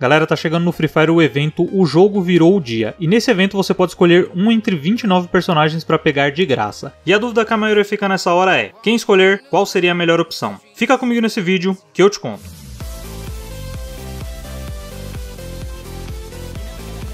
Galera, tá chegando no Free Fire o evento O Jogo Virou o Dia, e nesse evento você pode escolher um entre 29 personagens para pegar de graça. E a dúvida que a maioria fica nessa hora é: quem escolher, qual seria a melhor opção? Fica comigo nesse vídeo que eu te conto.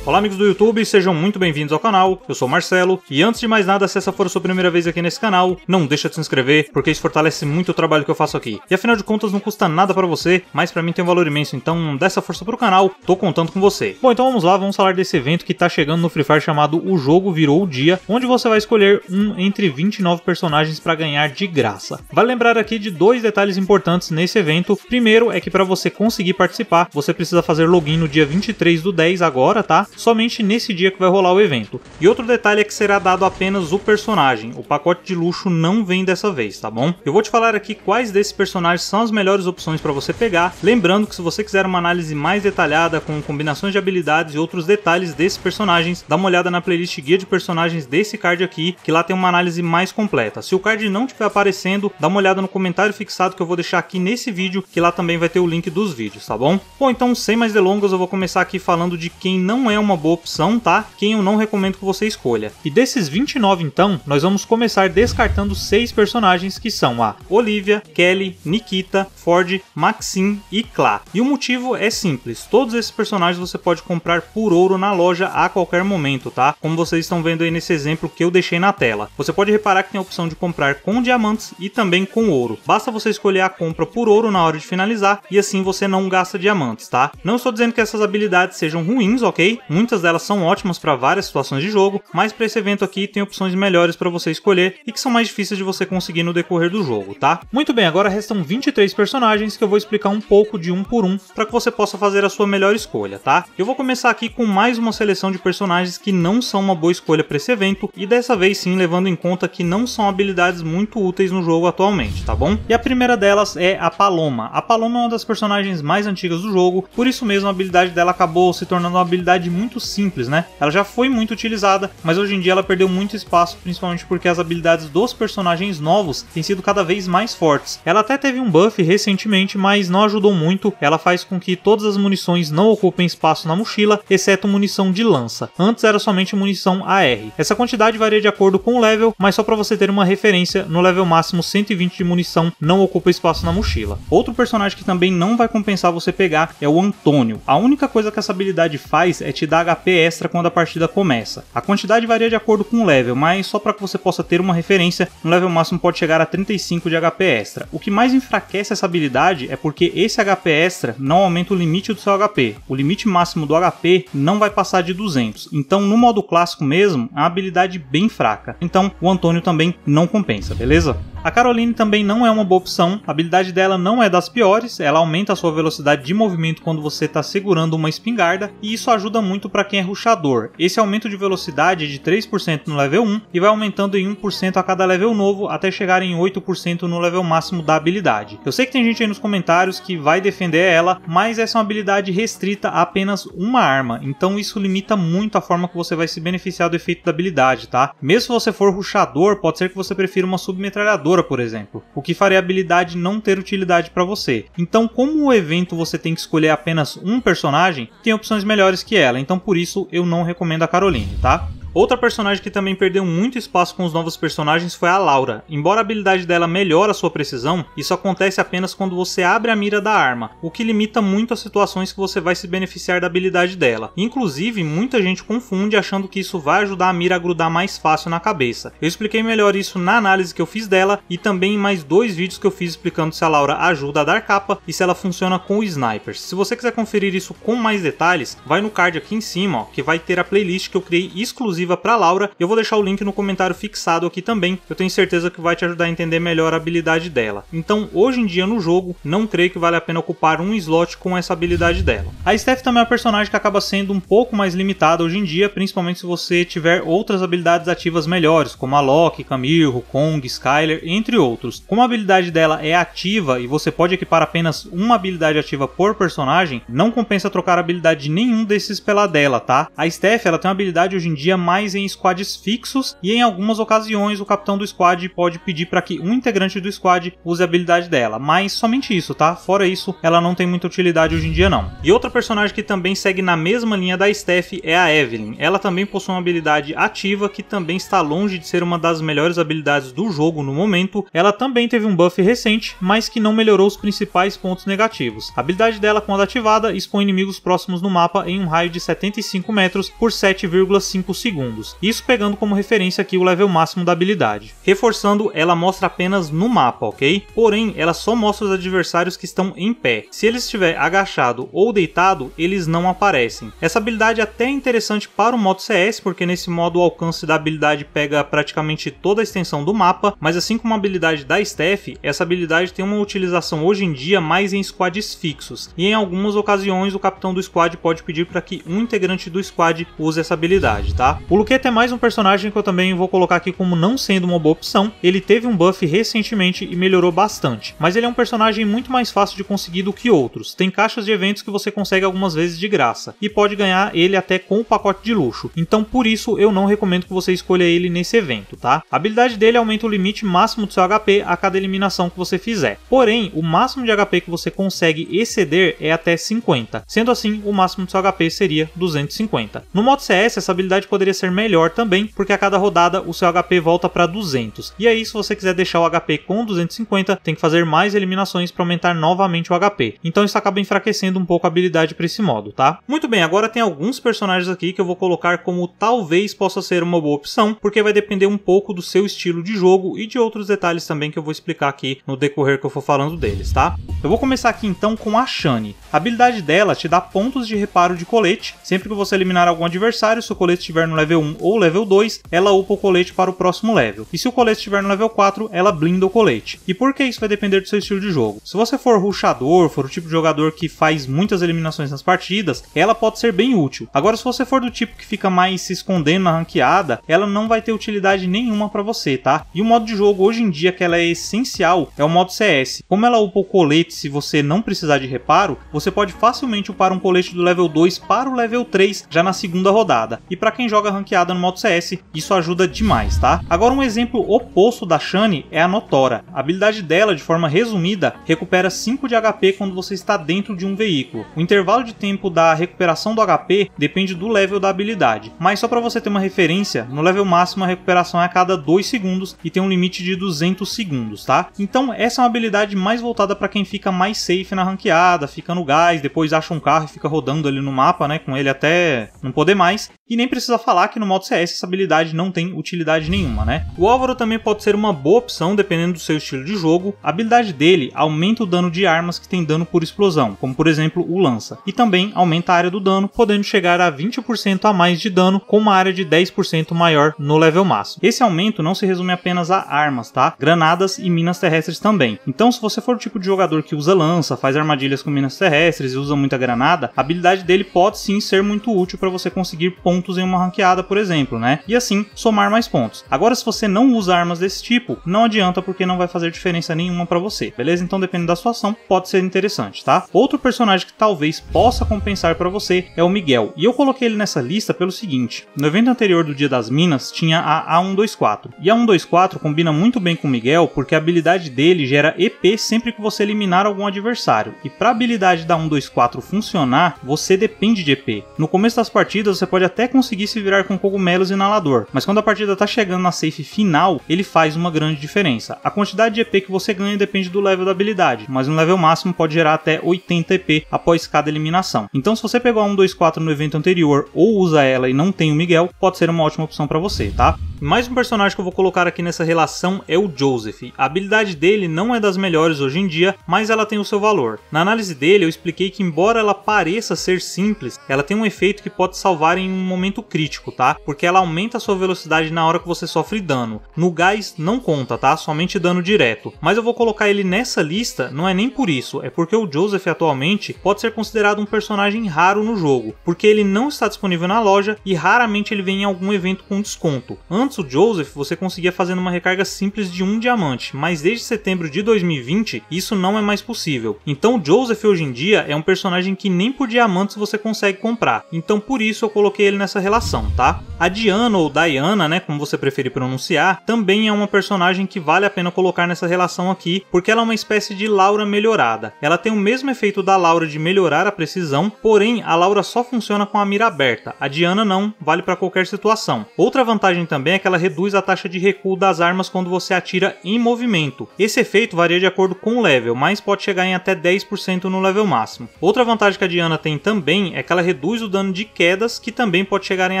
Olá, amigos do YouTube, sejam muito bem-vindos ao canal. Eu sou o Marcelo e antes de mais nada, se essa for a sua primeira vez aqui nesse canal, não deixa de se inscrever, porque isso fortalece muito o trabalho que eu faço aqui. E afinal de contas, não custa nada para você, mas para mim tem um valor imenso, então dessa força pro canal, tô contando com você. Bom, então vamos lá, vamos falar desse evento que tá chegando no Free Fire chamado O Jogo Virou o Dia, onde você vai escolher um entre 29 personagens para ganhar de graça. Vale lembrar aqui de dois detalhes importantes nesse evento. Primeiro é que para você conseguir participar, você precisa fazer login no dia 23 do 10 agora, tá? somente nesse dia que vai rolar o evento. E outro detalhe é que será dado apenas o personagem, o pacote de luxo não vem dessa vez, tá bom? Eu vou te falar aqui quais desses personagens são as melhores opções para você pegar, lembrando que se você quiser uma análise mais detalhada com combinações de habilidades e outros detalhes desses personagens, dá uma olhada na playlist guia de personagens desse card aqui, que lá tem uma análise mais completa. Se o card não estiver aparecendo, dá uma olhada no comentário fixado que eu vou deixar aqui nesse vídeo, que lá também vai ter o link dos vídeos, tá bom? Bom, então sem mais delongas eu vou começar aqui falando de quem não é um uma boa opção, tá? Quem eu não recomendo que você escolha. E desses 29 então, nós vamos começar descartando seis personagens que são a Olivia, Kelly, Nikita, Ford, Maxine e Kla. E o motivo é simples, todos esses personagens você pode comprar por ouro na loja a qualquer momento, tá? Como vocês estão vendo aí nesse exemplo que eu deixei na tela. Você pode reparar que tem a opção de comprar com diamantes e também com ouro. Basta você escolher a compra por ouro na hora de finalizar e assim você não gasta diamantes, tá? Não estou dizendo que essas habilidades sejam ruins, ok? Muitas delas são ótimas para várias situações de jogo, mas para esse evento aqui tem opções melhores para você escolher e que são mais difíceis de você conseguir no decorrer do jogo, tá? Muito bem, agora restam 23 personagens que eu vou explicar um pouco de um por um para que você possa fazer a sua melhor escolha, tá? Eu vou começar aqui com mais uma seleção de personagens que não são uma boa escolha para esse evento e dessa vez sim levando em conta que não são habilidades muito úteis no jogo atualmente, tá bom? E a primeira delas é a Paloma. A Paloma é uma das personagens mais antigas do jogo, por isso mesmo a habilidade dela acabou se tornando uma habilidade muito muito simples, né? Ela já foi muito utilizada, mas hoje em dia ela perdeu muito espaço, principalmente porque as habilidades dos personagens novos têm sido cada vez mais fortes. Ela até teve um buff recentemente, mas não ajudou muito. Ela faz com que todas as munições não ocupem espaço na mochila, exceto munição de lança. Antes era somente munição AR. Essa quantidade varia de acordo com o level, mas só para você ter uma referência, no level máximo 120 de munição não ocupa espaço na mochila. Outro personagem que também não vai compensar você pegar é o Antônio. A única coisa que essa habilidade faz é te dar dá HP extra quando a partida começa. A quantidade varia de acordo com o level, mas só para que você possa ter uma referência, um level máximo pode chegar a 35 de HP extra. O que mais enfraquece essa habilidade é porque esse HP extra não aumenta o limite do seu HP. O limite máximo do HP não vai passar de 200. Então, no modo clássico mesmo, é uma habilidade bem fraca. Então, o Antônio também não compensa, beleza? A Caroline também não é uma boa opção, a habilidade dela não é das piores, ela aumenta a sua velocidade de movimento quando você está segurando uma espingarda, e isso ajuda muito para quem é ruxador. Esse aumento de velocidade é de 3% no level 1 e vai aumentando em 1% a cada level novo até chegar em 8% no level máximo da habilidade. Eu sei que tem gente aí nos comentários que vai defender ela, mas essa é uma habilidade restrita a apenas uma arma, então isso limita muito a forma que você vai se beneficiar do efeito da habilidade, tá? Mesmo se você for ruxador, pode ser que você prefira uma submetralhadora por exemplo, o que faria a habilidade não ter utilidade para você. Então, como o evento você tem que escolher apenas um personagem, tem opções melhores que ela, então por isso eu não recomendo a Caroline, tá? Outra personagem que também perdeu muito espaço com os novos personagens foi a Laura. Embora a habilidade dela melhore a sua precisão, isso acontece apenas quando você abre a mira da arma, o que limita muito as situações que você vai se beneficiar da habilidade dela. Inclusive, muita gente confunde achando que isso vai ajudar a mira a grudar mais fácil na cabeça. Eu expliquei melhor isso na análise que eu fiz dela e também em mais dois vídeos que eu fiz explicando se a Laura ajuda a dar capa e se ela funciona com o sniper. Se você quiser conferir isso com mais detalhes, vai no card aqui em cima, ó, que vai ter a playlist que eu criei exclusiva exclusiva para Laura. Eu vou deixar o link no comentário fixado aqui também. Eu tenho certeza que vai te ajudar a entender melhor a habilidade dela. Então, hoje em dia no jogo, não creio que vale a pena ocupar um slot com essa habilidade dela. A Steph também é uma personagem que acaba sendo um pouco mais limitada hoje em dia, principalmente se você tiver outras habilidades ativas melhores, como a Loki, Camille, Kong, Skyler, entre outros. Como a habilidade dela é ativa e você pode equipar apenas uma habilidade ativa por personagem, não compensa trocar a habilidade de nenhum desses pela dela, tá? A Steph ela tem uma habilidade hoje em dia mais mais em squads fixos e em algumas ocasiões o capitão do squad pode pedir para que um integrante do squad use a habilidade dela, mas somente isso, tá? Fora isso, ela não tem muita utilidade hoje em dia não. E outra personagem que também segue na mesma linha da Steph é a Evelyn. Ela também possui uma habilidade ativa que também está longe de ser uma das melhores habilidades do jogo no momento. Ela também teve um buff recente, mas que não melhorou os principais pontos negativos. A habilidade dela, quando ativada, expõe inimigos próximos no mapa em um raio de 75 metros por 7,5 segundos segundos, isso pegando como referência aqui o level máximo da habilidade. Reforçando, ela mostra apenas no mapa, ok? Porém, ela só mostra os adversários que estão em pé. Se ele estiver agachado ou deitado, eles não aparecem. Essa habilidade é até interessante para o modo CS, porque nesse modo o alcance da habilidade pega praticamente toda a extensão do mapa, mas assim como a habilidade da Steph, essa habilidade tem uma utilização hoje em dia mais em squads fixos, e em algumas ocasiões o capitão do squad pode pedir para que um integrante do squad use essa habilidade, tá? O Luqueta é mais um personagem que eu também vou colocar aqui como não sendo uma boa opção. Ele teve um buff recentemente e melhorou bastante, mas ele é um personagem muito mais fácil de conseguir do que outros. Tem caixas de eventos que você consegue algumas vezes de graça e pode ganhar ele até com o pacote de luxo. Então, por isso eu não recomendo que você escolha ele nesse evento, tá? A habilidade dele aumenta o limite máximo do seu HP a cada eliminação que você fizer. Porém, o máximo de HP que você consegue exceder é até 50. Sendo assim, o máximo do seu HP seria 250. No modo CS, essa habilidade poderia poderia ser melhor também, porque a cada rodada o seu HP volta para 200. E aí, se você quiser deixar o HP com 250, tem que fazer mais eliminações para aumentar novamente o HP. Então isso acaba enfraquecendo um pouco a habilidade para esse modo, tá? Muito bem, agora tem alguns personagens aqui que eu vou colocar como talvez possa ser uma boa opção, porque vai depender um pouco do seu estilo de jogo e de outros detalhes também que eu vou explicar aqui no decorrer que eu for falando deles, tá? Eu vou começar aqui então com a Shani. A habilidade dela te dá pontos de reparo de colete. Sempre que você eliminar algum adversário, se o colete estiver no level level 1 ou level 2, ela upa o colete para o próximo level. E se o colete estiver no level 4, ela blinda o colete. E por que isso vai depender do seu estilo de jogo? Se você for ruxador, for o tipo de jogador que faz muitas eliminações nas partidas, ela pode ser bem útil. Agora, se você for do tipo que fica mais se escondendo na ranqueada, ela não vai ter utilidade nenhuma para você, tá? E o modo de jogo hoje em dia que ela é essencial é o modo CS. Como ela upa o colete se você não precisar de reparo, você pode facilmente upar um colete do level 2 para o level 3 já na segunda rodada. E para quem joga ranqueada no modo CS, isso ajuda demais, tá? Agora um exemplo oposto da Shani é a Notora. A habilidade dela, de forma resumida, recupera 5 de HP quando você está dentro de um veículo. O intervalo de tempo da recuperação do HP depende do level da habilidade, mas só para você ter uma referência, no level máximo a recuperação é a cada 2 segundos e tem um limite de 200 segundos, tá? Então essa é uma habilidade mais voltada para quem fica mais safe na ranqueada, fica no gás, depois acha um carro e fica rodando ali no mapa, né, com ele até não poder mais, e nem precisa falar que no modo CS essa habilidade não tem utilidade nenhuma, né? O Álvaro também pode ser uma boa opção dependendo do seu estilo de jogo. A habilidade dele aumenta o dano de armas que tem dano por explosão, como por exemplo o lança, e também aumenta a área do dano, podendo chegar a 20% a mais de dano com uma área de 10% maior no level máximo. Esse aumento não se resume apenas a armas, tá? Granadas e minas terrestres também. Então, se você for o tipo de jogador que usa lança, faz armadilhas com minas terrestres e usa muita granada, a habilidade dele pode sim ser muito útil para você conseguir pontos pontos em uma ranqueada, por exemplo, né? E assim somar mais pontos. Agora, se você não usa armas desse tipo, não adianta porque não vai fazer diferença nenhuma para você, beleza? Então, dependendo da sua ação, pode ser interessante, tá? Outro personagem que talvez possa compensar para você é o Miguel. E eu coloquei ele nessa lista pelo seguinte: no evento anterior do Dia das Minas tinha a A124. E a 124 combina muito bem com o Miguel porque a habilidade dele gera EP sempre que você eliminar algum adversário. E para a habilidade da 124 funcionar, você depende de EP. No começo das partidas você pode até até conseguir se virar com cogumelos inalador, mas quando a partida tá chegando na safe final, ele faz uma grande diferença. A quantidade de EP que você ganha depende do level da habilidade, mas um level máximo pode gerar até 80 EP após cada eliminação. Então se você pegou a 124 no evento anterior ou usa ela e não tem o Miguel, pode ser uma ótima opção para você, tá? Mais um personagem que eu vou colocar aqui nessa relação é o Joseph. A habilidade dele não é das melhores hoje em dia, mas ela tem o seu valor. Na análise dele, eu expliquei que embora ela pareça ser simples, ela tem um efeito que pode salvar em um momento crítico, tá? Porque ela aumenta a sua velocidade na hora que você sofre dano. No gás não conta, tá? Somente dano direto. Mas eu vou colocar ele nessa lista, não é nem por isso, é porque o Joseph atualmente pode ser considerado um personagem raro no jogo, porque ele não está disponível na loja e raramente ele vem em algum evento com desconto. Antes o Joseph você conseguia fazer uma recarga simples de um diamante, mas desde setembro de 2020 isso não é mais possível. Então o Joseph hoje em dia é um personagem que nem por diamantes você consegue comprar. Então por isso eu coloquei ele na nessa relação, tá? A Diana ou Diana, né, como você preferir pronunciar, também é uma personagem que vale a pena colocar nessa relação aqui, porque ela é uma espécie de Laura melhorada. Ela tem o mesmo efeito da Laura de melhorar a precisão, porém a Laura só funciona com a mira aberta. A Diana não, vale para qualquer situação. Outra vantagem também é que ela reduz a taxa de recuo das armas quando você atira em movimento. Esse efeito varia de acordo com o level, mas pode chegar em até 10% no level máximo. Outra vantagem que a Diana tem também é que ela reduz o dano de quedas, que também pode pode chegar em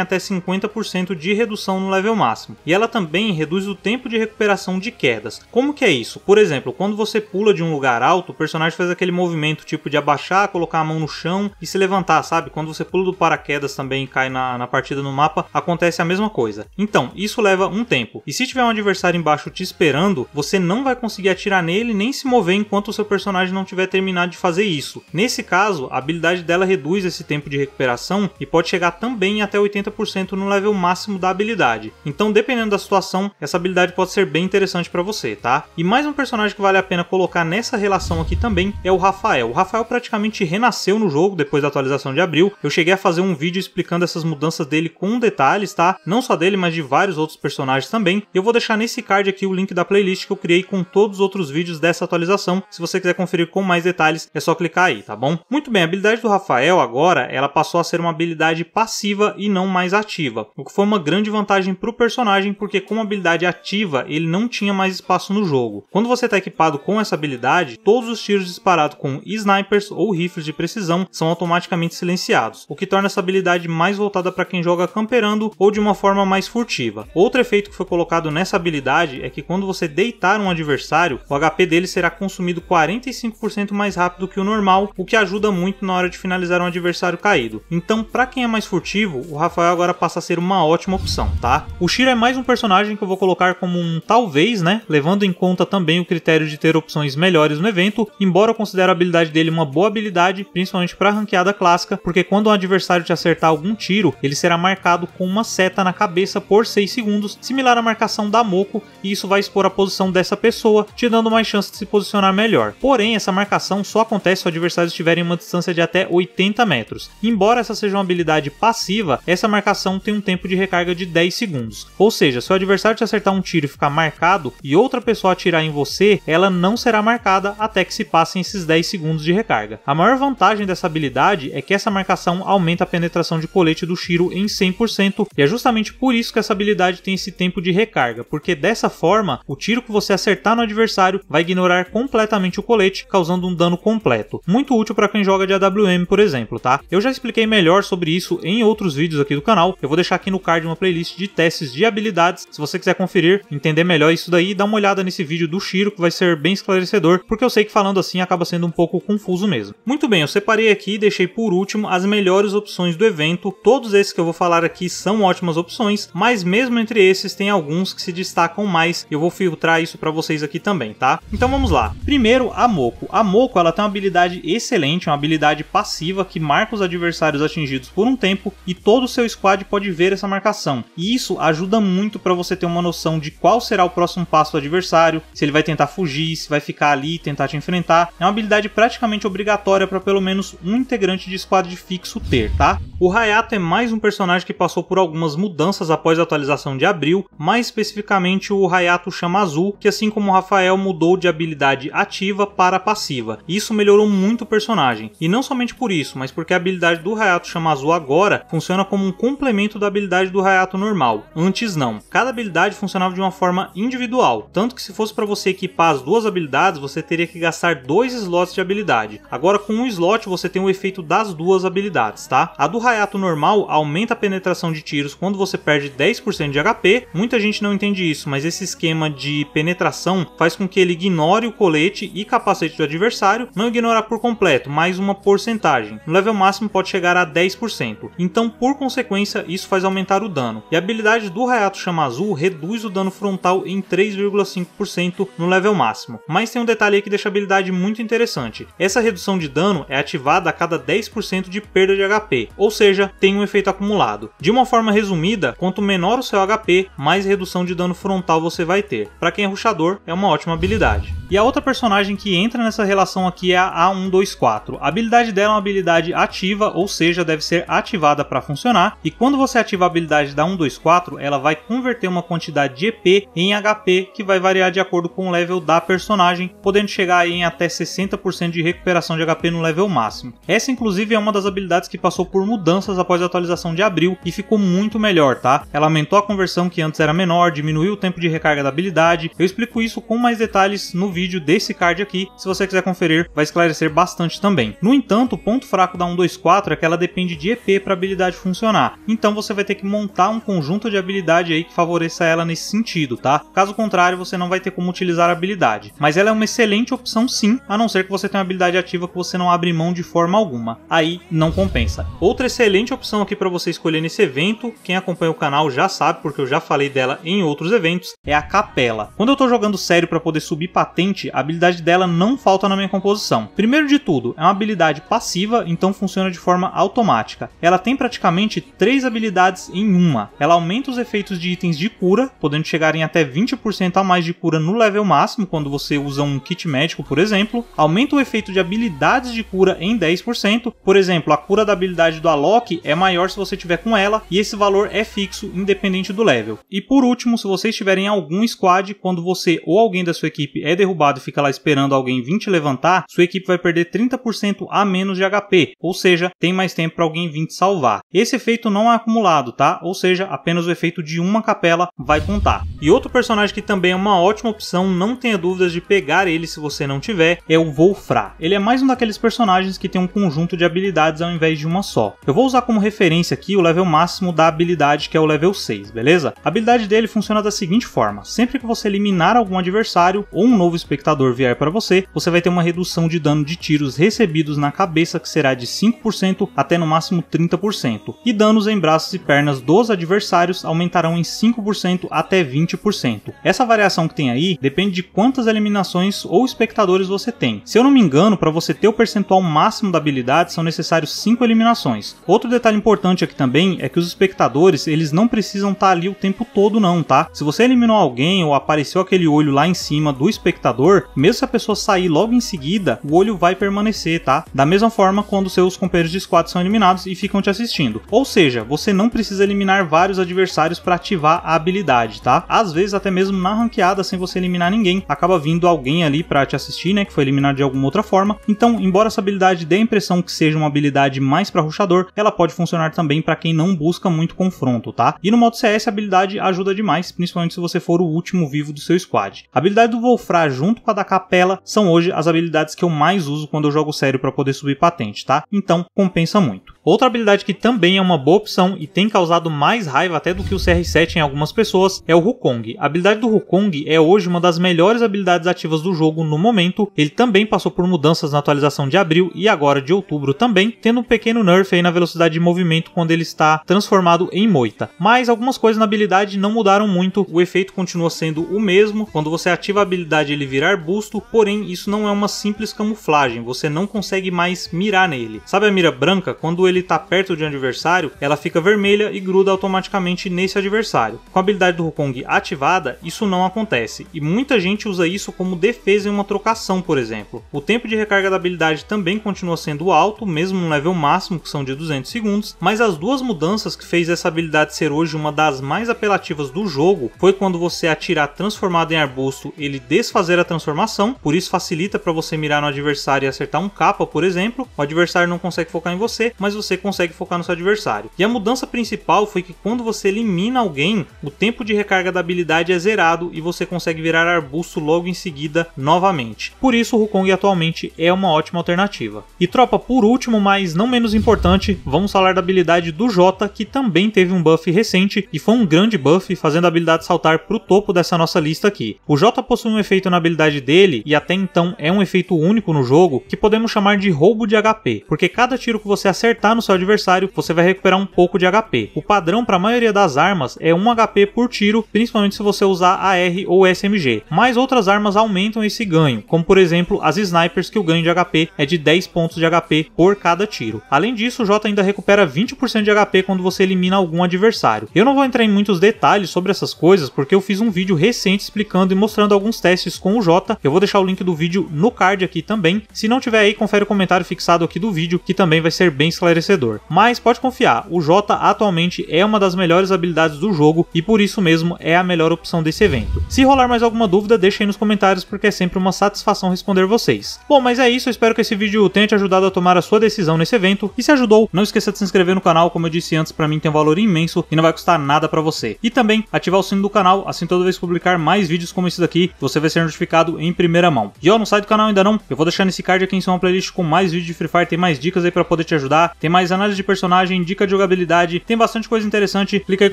até 50% de redução no level máximo. E ela também reduz o tempo de recuperação de quedas. Como que é isso? Por exemplo, quando você pula de um lugar alto, o personagem faz aquele movimento tipo de abaixar, colocar a mão no chão e se levantar, sabe? Quando você pula do paraquedas também e cai na, na partida no mapa, acontece a mesma coisa. Então, isso leva um tempo. E se tiver um adversário embaixo te esperando, você não vai conseguir atirar nele nem se mover enquanto o seu personagem não tiver terminado de fazer isso. Nesse caso, a habilidade dela reduz esse tempo de recuperação e pode chegar também a até 80% no level máximo da habilidade. Então, dependendo da situação, essa habilidade pode ser bem interessante para você, tá? E mais um personagem que vale a pena colocar nessa relação aqui também é o Rafael. O Rafael praticamente renasceu no jogo depois da atualização de abril. Eu cheguei a fazer um vídeo explicando essas mudanças dele com detalhes, tá? Não só dele, mas de vários outros personagens também. Eu vou deixar nesse card aqui o link da playlist que eu criei com todos os outros vídeos dessa atualização. Se você quiser conferir com mais detalhes, é só clicar aí, tá bom? Muito bem, a habilidade do Rafael agora, ela passou a ser uma habilidade passiva e não mais ativa, o que foi uma grande vantagem para o personagem porque com a habilidade ativa ele não tinha mais espaço no jogo. Quando você está equipado com essa habilidade, todos os tiros disparados com snipers ou rifles de precisão são automaticamente silenciados, o que torna essa habilidade mais voltada para quem joga camperando ou de uma forma mais furtiva. Outro efeito que foi colocado nessa habilidade é que quando você deitar um adversário, o HP dele será consumido 45% mais rápido que o normal, o que ajuda muito na hora de finalizar um adversário caído. Então, para quem é mais furtivo, o Rafael agora passa a ser uma ótima opção, tá? O Shiro é mais um personagem que eu vou colocar como um talvez, né? Levando em conta também o critério de ter opções melhores no evento, embora eu considere a habilidade dele uma boa habilidade, principalmente para ranqueada clássica, porque quando um adversário te acertar algum tiro, ele será marcado com uma seta na cabeça por 6 segundos, similar à marcação da Moco, e isso vai expor a posição dessa pessoa, te dando mais chance de se posicionar melhor. Porém, essa marcação só acontece se o adversário estiver em uma distância de até 80 metros. Embora essa seja uma habilidade passiva, essa marcação tem um tempo de recarga de 10 segundos. Ou seja, se o adversário te acertar um tiro e ficar marcado e outra pessoa atirar em você, ela não será marcada até que se passem esses 10 segundos de recarga. A maior vantagem dessa habilidade é que essa marcação aumenta a penetração de colete do Shiro em 100% e é justamente por isso que essa habilidade tem esse tempo de recarga, porque dessa forma, o tiro que você acertar no adversário vai ignorar completamente o colete, causando um dano completo. Muito útil para quem joga de AWM, por exemplo, tá? Eu já expliquei melhor sobre isso em outros outros vídeos aqui do canal. Eu vou deixar aqui no card uma playlist de testes de habilidades. Se você quiser conferir, entender melhor isso daí, dá uma olhada nesse vídeo do Shiro, que vai ser bem esclarecedor, porque eu sei que falando assim acaba sendo um pouco confuso mesmo. Muito bem, eu separei aqui e deixei por último as melhores opções do evento. Todos esses que eu vou falar aqui são ótimas opções, mas mesmo entre esses tem alguns que se destacam mais. Eu vou filtrar isso para vocês aqui também, tá? Então vamos lá. Primeiro, a Moco. A Moco ela tem uma habilidade excelente, uma habilidade passiva que marca os adversários atingidos por um tempo e todo o seu squad pode ver essa marcação. E isso ajuda muito para você ter uma noção de qual será o próximo passo do adversário, se ele vai tentar fugir, se vai ficar ali e tentar te enfrentar. É uma habilidade praticamente obrigatória para pelo menos um integrante de squad fixo ter, tá? O Hayato é mais um personagem que passou por algumas mudanças após a atualização de abril, mais especificamente o Hayato Chama Azul, que assim como o Rafael mudou de habilidade ativa para passiva. Isso melhorou muito o personagem. E não somente por isso, mas porque a habilidade do Hayato Chama Azul agora funciona funciona como um complemento da habilidade do Rayato normal, antes não. Cada habilidade funcionava de uma forma individual, tanto que se fosse para você equipar as duas habilidades, você teria que gastar dois slots de habilidade. Agora com um slot você tem o efeito das duas habilidades, tá? A do Rayato normal aumenta a penetração de tiros quando você perde 10% de HP, muita gente não entende isso, mas esse esquema de penetração faz com que ele ignore o colete e capacete do adversário, não ignorar por completo, mais uma porcentagem. No level máximo pode chegar a 10%. Então, por consequência, isso faz aumentar o dano. E a habilidade do Rayato Chama Azul reduz o dano frontal em 3,5% no level máximo. Mas tem um detalhe aí que deixa a habilidade muito interessante. Essa redução de dano é ativada a cada 10% de perda de HP, ou seja, tem um efeito acumulado. De uma forma resumida, quanto menor o seu HP, mais redução de dano frontal você vai ter. Para quem é ruxador, é uma ótima habilidade. E a outra personagem que entra nessa relação aqui é a A124. A habilidade dela é uma habilidade ativa, ou seja, deve ser ativada para funcionar funcionar. E quando você ativa a habilidade da 124, ela vai converter uma quantidade de EP em HP que vai variar de acordo com o level da personagem, podendo chegar em até 60% de recuperação de HP no level máximo. Essa inclusive é uma das habilidades que passou por mudanças após a atualização de abril e ficou muito melhor, tá? Ela aumentou a conversão que antes era menor, diminuiu o tempo de recarga da habilidade. Eu explico isso com mais detalhes no vídeo desse card aqui, se você quiser conferir, vai esclarecer bastante também. No entanto, o ponto fraco da 124 é que ela depende de EP para habilidade funcionar. Então você vai ter que montar um conjunto de habilidade aí que favoreça ela nesse sentido, tá? Caso contrário, você não vai ter como utilizar a habilidade. Mas ela é uma excelente opção sim, a não ser que você tenha uma habilidade ativa que você não abre mão de forma alguma. Aí não compensa. Outra excelente opção aqui para você escolher nesse evento, quem acompanha o canal já sabe porque eu já falei dela em outros eventos, é a capela. Quando eu tô jogando sério para poder subir patente, a habilidade dela não falta na minha composição. Primeiro de tudo, é uma habilidade passiva, então funciona de forma automática. Ela tem praticamente praticamente três habilidades em uma. Ela aumenta os efeitos de itens de cura, podendo chegar em até 20% a mais de cura no level máximo quando você usa um kit médico, por exemplo. Aumenta o efeito de habilidades de cura em 10%. Por exemplo, a cura da habilidade do Alok é maior se você tiver com ela e esse valor é fixo independente do level. E por último, se vocês tiverem algum squad, quando você ou alguém da sua equipe é derrubado e fica lá esperando alguém vir te levantar, sua equipe vai perder 30% a menos de HP, ou seja, tem mais tempo para alguém vir te salvar. Esse efeito não é acumulado, tá? Ou seja, apenas o efeito de uma capela vai contar. E outro personagem que também é uma ótima opção, não tenha dúvidas de pegar ele se você não tiver, é o Wolfra. Ele é mais um daqueles personagens que tem um conjunto de habilidades ao invés de uma só. Eu vou usar como referência aqui o level máximo da habilidade, que é o level 6, beleza? A habilidade dele funciona da seguinte forma: sempre que você eliminar algum adversário ou um novo espectador vier para você, você vai ter uma redução de dano de tiros recebidos na cabeça que será de 5% até no máximo 30% e danos em braços e pernas dos adversários aumentarão em 5% até 20%. Essa variação que tem aí depende de quantas eliminações ou espectadores você tem. Se eu não me engano, para você ter o percentual máximo da habilidade são necessários 5 eliminações. Outro detalhe importante aqui também é que os espectadores, eles não precisam estar tá ali o tempo todo não, tá? Se você eliminou alguém ou apareceu aquele olho lá em cima do espectador, mesmo se a pessoa sair logo em seguida, o olho vai permanecer, tá? Da mesma forma quando seus companheiros de squad são eliminados e ficam te assistindo. Ou seja, você não precisa eliminar vários adversários para ativar a habilidade, tá? Às vezes até mesmo na ranqueada, sem você eliminar ninguém, acaba vindo alguém ali para te assistir, né, que foi eliminado de alguma outra forma. Então, embora essa habilidade dê a impressão que seja uma habilidade mais para ruxador, ela pode funcionar também para quem não busca muito confronto, tá? E no modo CS a habilidade ajuda demais, principalmente se você for o último vivo do seu squad. A habilidade do Wolfra junto com a da Capela são hoje as habilidades que eu mais uso quando eu jogo sério para poder subir patente, tá? Então, compensa muito. Outra habilidade que também também é uma boa opção e tem causado mais raiva até do que o CR7 em algumas pessoas, é o Hukong. A habilidade do Hukong é hoje uma das melhores habilidades ativas do jogo no momento, ele também passou por mudanças na atualização de abril e agora de outubro também, tendo um pequeno nerf aí na velocidade de movimento quando ele está transformado em moita. Mas algumas coisas na habilidade não mudaram muito, o efeito continua sendo o mesmo, quando você ativa a habilidade ele vira arbusto, porém isso não é uma simples camuflagem, você não consegue mais mirar nele. Sabe a mira branca? Quando ele está perto de um adversário? adversário, ela fica vermelha e gruda automaticamente nesse adversário. Com a habilidade do Wukong ativada, isso não acontece, e muita gente usa isso como defesa em uma trocação, por exemplo. O tempo de recarga da habilidade também continua sendo alto, mesmo no level máximo, que são de 200 segundos, mas as duas mudanças que fez essa habilidade ser hoje uma das mais apelativas do jogo foi quando você atirar transformado em arbusto, ele desfazer a transformação, por isso facilita para você mirar no adversário e acertar um capa, por exemplo. O adversário não consegue focar em você, mas você consegue focar no seu adversário adversário. E a mudança principal foi que quando você elimina alguém, o tempo de recarga da habilidade é zerado e você consegue virar arbusto logo em seguida novamente. Por isso, o Wukong atualmente é uma ótima alternativa. E tropa, por último, mas não menos importante, vamos falar da habilidade do Jota, que também teve um buff recente e foi um grande buff, fazendo a habilidade saltar para o topo dessa nossa lista aqui. O Jota possui um efeito na habilidade dele, e até então é um efeito único no jogo, que podemos chamar de roubo de HP, porque cada tiro que você acertar no seu adversário, você vai recuperar um pouco de HP. O padrão para a maioria das armas é 1 HP por tiro, principalmente se você usar AR ou SMG, mas outras armas aumentam esse ganho, como por exemplo as snipers que o ganho de HP é de 10 pontos de HP por cada tiro. Além disso, o J ainda recupera 20% de HP quando você elimina algum adversário. Eu não vou entrar em muitos detalhes sobre essas coisas porque eu fiz um vídeo recente explicando e mostrando alguns testes com o J. Eu vou deixar o link do vídeo no card aqui também. Se não tiver aí, confere o comentário fixado aqui do vídeo que também vai ser bem esclarecedor. Mas pode confiar, o Jota atualmente é uma das melhores habilidades do jogo e por isso mesmo é a melhor opção desse evento. Se rolar mais alguma dúvida, deixa aí nos comentários porque é sempre uma satisfação responder vocês. Bom, mas é isso, eu espero que esse vídeo tenha te ajudado a tomar a sua decisão nesse evento e se ajudou, não esqueça de se inscrever no canal, como eu disse antes, para mim tem um valor imenso e não vai custar nada para você. E também ativar o sino do canal, assim toda vez que publicar mais vídeos como esse daqui, você vai ser notificado em primeira mão. E ó, não sai do canal ainda não, eu vou deixar nesse card aqui em cima uma playlist com mais vídeos de Free Fire, tem mais dicas aí para poder te ajudar, tem mais análise de personagens dica de jogabilidade, tem bastante coisa interessante. Clica aí e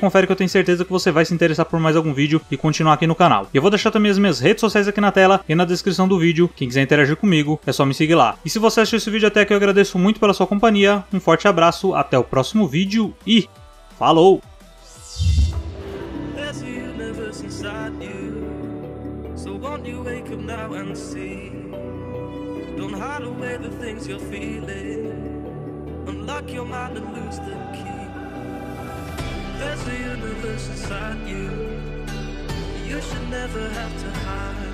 confere que eu tenho certeza que você vai se interessar por mais algum vídeo e continuar aqui no canal. E eu vou deixar também as minhas redes sociais aqui na tela e na descrição do vídeo. Quem quiser interagir comigo, é só me seguir lá. E se você assistiu esse vídeo até aqui, eu agradeço muito pela sua companhia. Um forte abraço, até o próximo vídeo e falou! Don't hide away the things you're feeling. your mind and lose the key. There's a universe inside you. You should never have to hide.